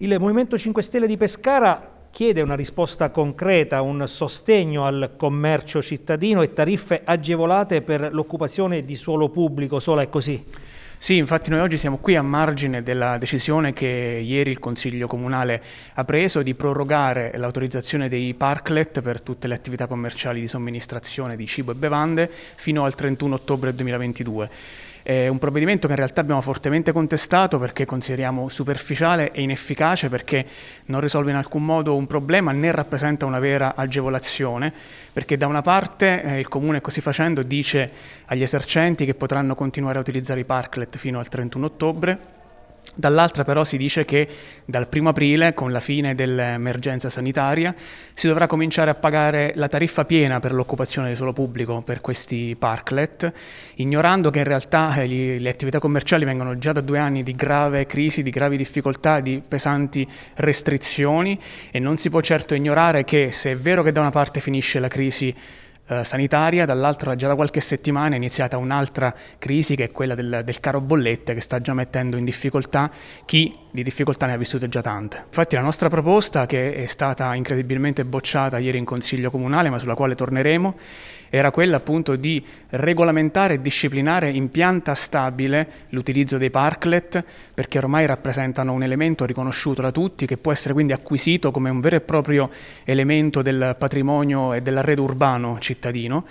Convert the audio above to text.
Il Movimento 5 Stelle di Pescara chiede una risposta concreta, un sostegno al commercio cittadino e tariffe agevolate per l'occupazione di suolo pubblico, sola è così? Sì, infatti noi oggi siamo qui a margine della decisione che ieri il Consiglio Comunale ha preso di prorogare l'autorizzazione dei parklet per tutte le attività commerciali di somministrazione di cibo e bevande fino al 31 ottobre 2022. È un provvedimento che in realtà abbiamo fortemente contestato perché consideriamo superficiale e inefficace perché non risolve in alcun modo un problema né rappresenta una vera agevolazione, perché da una parte eh, il Comune così facendo dice agli esercenti che potranno continuare a utilizzare i parklet fino al 31 ottobre, Dall'altra però si dice che dal 1 aprile, con la fine dell'emergenza sanitaria, si dovrà cominciare a pagare la tariffa piena per l'occupazione di suolo pubblico per questi parklet, ignorando che in realtà eh, gli, le attività commerciali vengono già da due anni di grave crisi, di gravi difficoltà, di pesanti restrizioni e non si può certo ignorare che se è vero che da una parte finisce la crisi eh, sanitaria, dall'altro già da qualche settimana è iniziata un'altra crisi che è quella del, del caro bollette che sta già mettendo in difficoltà chi di difficoltà ne ha vissute già tante. Infatti la nostra proposta, che è stata incredibilmente bocciata ieri in Consiglio Comunale, ma sulla quale torneremo, era quella appunto di regolamentare e disciplinare in pianta stabile l'utilizzo dei parklet, perché ormai rappresentano un elemento riconosciuto da tutti, che può essere quindi acquisito come un vero e proprio elemento del patrimonio e dell'arredo urbano cittadino